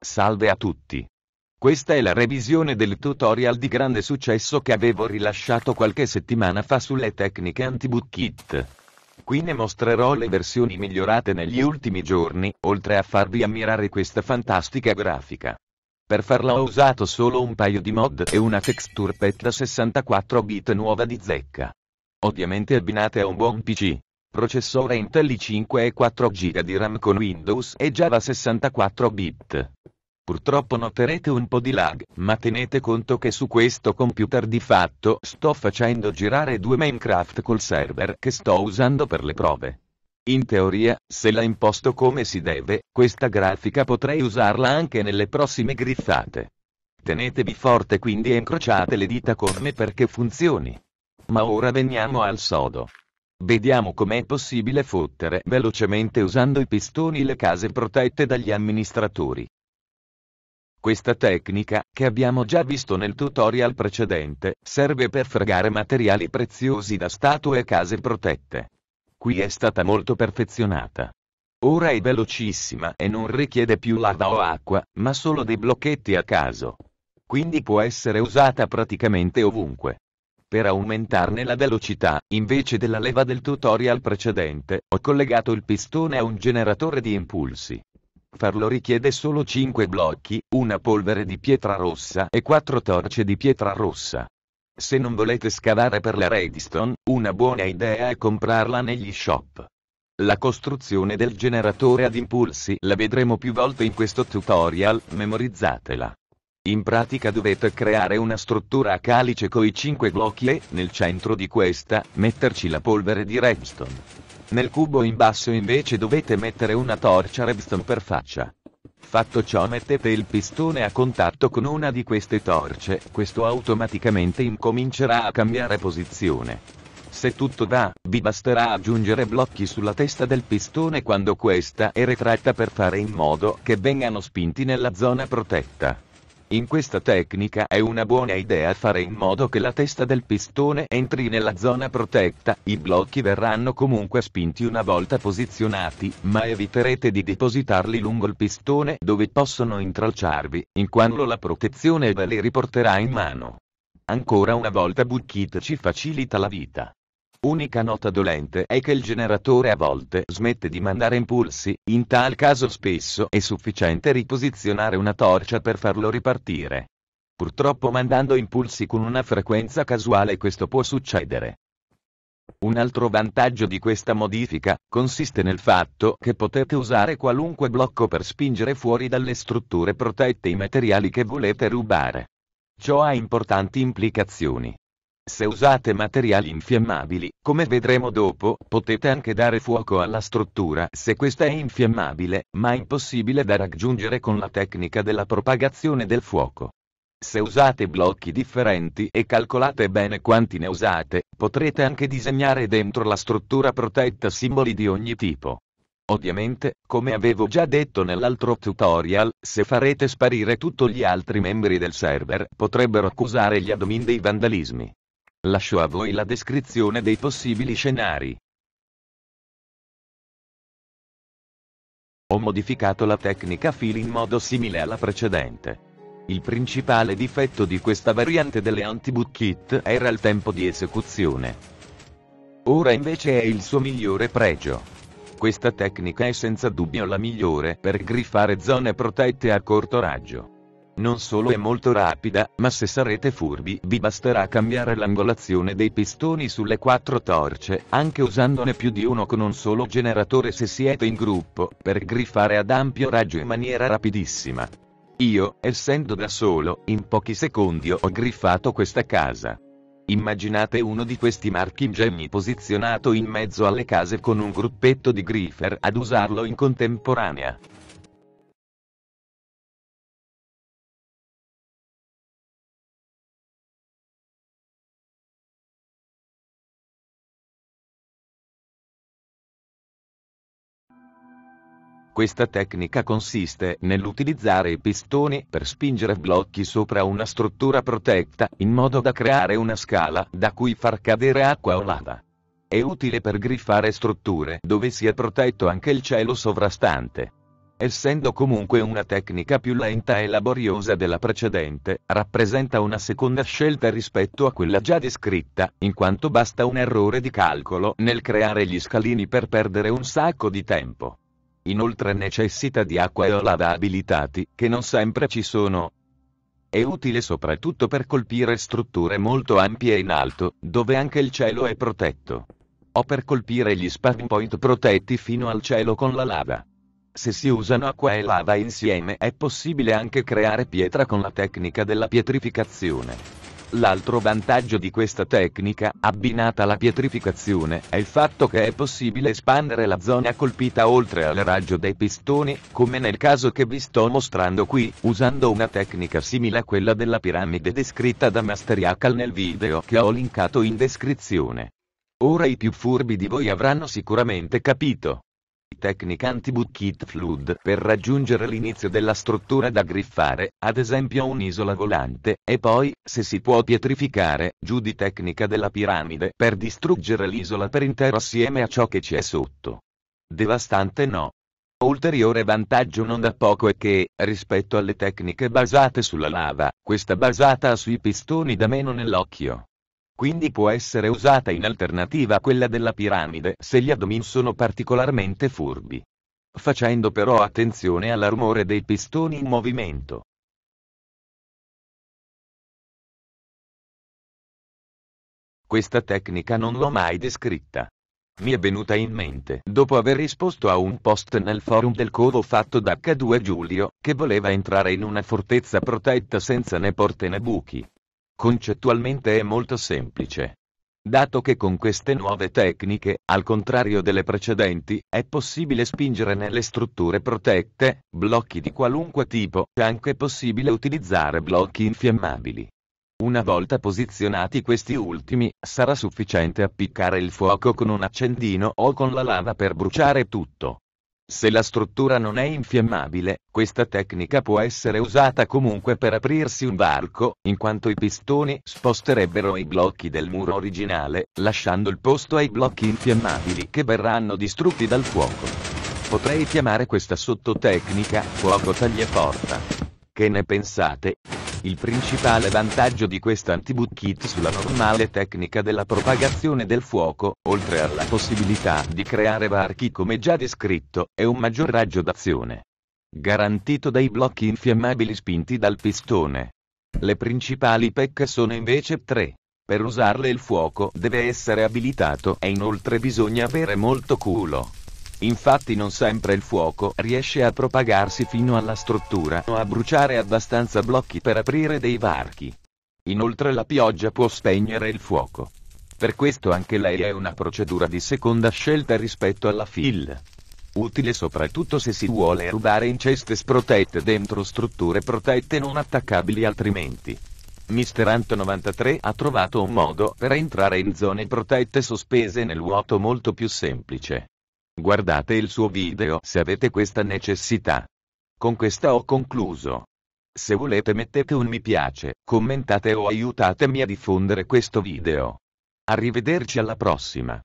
Salve a tutti. Questa è la revisione del tutorial di grande successo che avevo rilasciato qualche settimana fa sulle tecniche anti-bookkit. Qui ne mostrerò le versioni migliorate negli ultimi giorni, oltre a farvi ammirare questa fantastica grafica. Per farla ho usato solo un paio di mod e una texture pet da 64 bit nuova di zecca. Ovviamente abbinate a un buon PC. Processore Intel i5 e 4 GB di RAM con Windows e Java 64 bit. Purtroppo noterete un po' di lag, ma tenete conto che su questo computer di fatto sto facendo girare due Minecraft col server che sto usando per le prove. In teoria, se la imposto come si deve, questa grafica potrei usarla anche nelle prossime griffate. Tenetevi forte quindi e incrociate le dita con me perché funzioni. Ma ora veniamo al sodo. Vediamo com'è possibile fottere velocemente usando i pistoni le case protette dagli amministratori. Questa tecnica, che abbiamo già visto nel tutorial precedente, serve per fregare materiali preziosi da statue e case protette. Qui è stata molto perfezionata. Ora è velocissima e non richiede più lava o acqua, ma solo dei blocchetti a caso. Quindi può essere usata praticamente ovunque. Per aumentarne la velocità, invece della leva del tutorial precedente, ho collegato il pistone a un generatore di impulsi. Farlo richiede solo 5 blocchi, una polvere di pietra rossa e 4 torce di pietra rossa. Se non volete scavare per la Redstone, una buona idea è comprarla negli shop. La costruzione del generatore ad impulsi la vedremo più volte in questo tutorial, memorizzatela. In pratica dovete creare una struttura a calice coi 5 blocchi e, nel centro di questa, metterci la polvere di redstone. Nel cubo in basso invece dovete mettere una torcia redstone per faccia. Fatto ciò mettete il pistone a contatto con una di queste torce, questo automaticamente incomincerà a cambiare posizione. Se tutto va, vi basterà aggiungere blocchi sulla testa del pistone quando questa è retratta per fare in modo che vengano spinti nella zona protetta. In questa tecnica è una buona idea fare in modo che la testa del pistone entri nella zona protetta, i blocchi verranno comunque spinti una volta posizionati, ma eviterete di depositarli lungo il pistone dove possono intralciarvi, in quanto la protezione ve li riporterà in mano. Ancora una volta Bukkit ci facilita la vita. Unica nota dolente è che il generatore a volte smette di mandare impulsi, in tal caso spesso è sufficiente riposizionare una torcia per farlo ripartire. Purtroppo mandando impulsi con una frequenza casuale questo può succedere. Un altro vantaggio di questa modifica consiste nel fatto che potete usare qualunque blocco per spingere fuori dalle strutture protette i materiali che volete rubare. Ciò ha importanti implicazioni. Se usate materiali infiammabili, come vedremo dopo, potete anche dare fuoco alla struttura se questa è infiammabile, ma impossibile da raggiungere con la tecnica della propagazione del fuoco. Se usate blocchi differenti e calcolate bene quanti ne usate, potrete anche disegnare dentro la struttura protetta simboli di ogni tipo. Ovviamente, come avevo già detto nell'altro tutorial, se farete sparire tutti gli altri membri del server potrebbero accusare gli admin dei vandalismi. Lascio a voi la descrizione dei possibili scenari. Ho modificato la tecnica fill in modo simile alla precedente. Il principale difetto di questa variante delle anti-boot kit era il tempo di esecuzione. Ora invece è il suo migliore pregio. Questa tecnica è senza dubbio la migliore per griffare zone protette a corto raggio. Non solo è molto rapida, ma se sarete furbi vi basterà cambiare l'angolazione dei pistoni sulle quattro torce, anche usandone più di uno con un solo generatore se siete in gruppo, per griffare ad ampio raggio in maniera rapidissima. Io, essendo da solo, in pochi secondi ho griffato questa casa. Immaginate uno di questi marchi gemmi posizionato in mezzo alle case con un gruppetto di griffer ad usarlo in contemporanea. Questa tecnica consiste nell'utilizzare i pistoni per spingere blocchi sopra una struttura protetta in modo da creare una scala da cui far cadere acqua o lava. È utile per griffare strutture dove sia protetto anche il cielo sovrastante. Essendo comunque una tecnica più lenta e laboriosa della precedente, rappresenta una seconda scelta rispetto a quella già descritta, in quanto basta un errore di calcolo nel creare gli scalini per perdere un sacco di tempo. Inoltre necessita di acqua e o lavabilitati, che non sempre ci sono. È utile soprattutto per colpire strutture molto ampie in alto, dove anche il cielo è protetto. O per colpire gli spawn point protetti fino al cielo con la lava. Se si usano acqua e lava insieme è possibile anche creare pietra con la tecnica della pietrificazione. L'altro vantaggio di questa tecnica, abbinata alla pietrificazione, è il fatto che è possibile espandere la zona colpita oltre al raggio dei pistoni, come nel caso che vi sto mostrando qui, usando una tecnica simile a quella della piramide descritta da Master Yakal nel video che ho linkato in descrizione. Ora i più furbi di voi avranno sicuramente capito tecnica anti Kit flood per raggiungere l'inizio della struttura da griffare, ad esempio un'isola volante, e poi, se si può pietrificare, giù di tecnica della piramide per distruggere l'isola per intero assieme a ciò che c'è sotto. Devastante no. Ulteriore vantaggio non da poco è che, rispetto alle tecniche basate sulla lava, questa basata sui pistoni da meno nell'occhio quindi può essere usata in alternativa a quella della piramide se gli addomin sono particolarmente furbi. Facendo però attenzione al rumore dei pistoni in movimento. Questa tecnica non l'ho mai descritta. Mi è venuta in mente dopo aver risposto a un post nel forum del covo fatto da H2 Giulio, che voleva entrare in una fortezza protetta senza né porte né buchi, Concettualmente è molto semplice. Dato che con queste nuove tecniche, al contrario delle precedenti, è possibile spingere nelle strutture protette, blocchi di qualunque tipo, è anche possibile utilizzare blocchi infiammabili. Una volta posizionati questi ultimi, sarà sufficiente appiccare il fuoco con un accendino o con la lava per bruciare tutto. Se la struttura non è infiammabile, questa tecnica può essere usata comunque per aprirsi un varco, in quanto i pistoni sposterebbero i blocchi del muro originale, lasciando il posto ai blocchi infiammabili che verranno distrutti dal fuoco. Potrei chiamare questa sottotecnica fuoco tagliaporta. Che ne pensate? Il principale vantaggio di questa anti-book kit sulla normale tecnica della propagazione del fuoco, oltre alla possibilità di creare varchi come già descritto, è un maggior raggio d'azione. Garantito dai blocchi infiammabili spinti dal pistone. Le principali pecche sono invece tre. Per usarle il fuoco deve essere abilitato e inoltre bisogna avere molto culo. Infatti non sempre il fuoco riesce a propagarsi fino alla struttura o a bruciare abbastanza blocchi per aprire dei varchi. Inoltre la pioggia può spegnere il fuoco. Per questo anche lei è una procedura di seconda scelta rispetto alla FIL. Utile soprattutto se si vuole rubare in ceste sprotette dentro strutture protette non attaccabili altrimenti. Mr. Ant 93 ha trovato un modo per entrare in zone protette sospese nel vuoto molto più semplice. Guardate il suo video se avete questa necessità. Con questa ho concluso. Se volete mettete un mi piace, commentate o aiutatemi a diffondere questo video. Arrivederci alla prossima.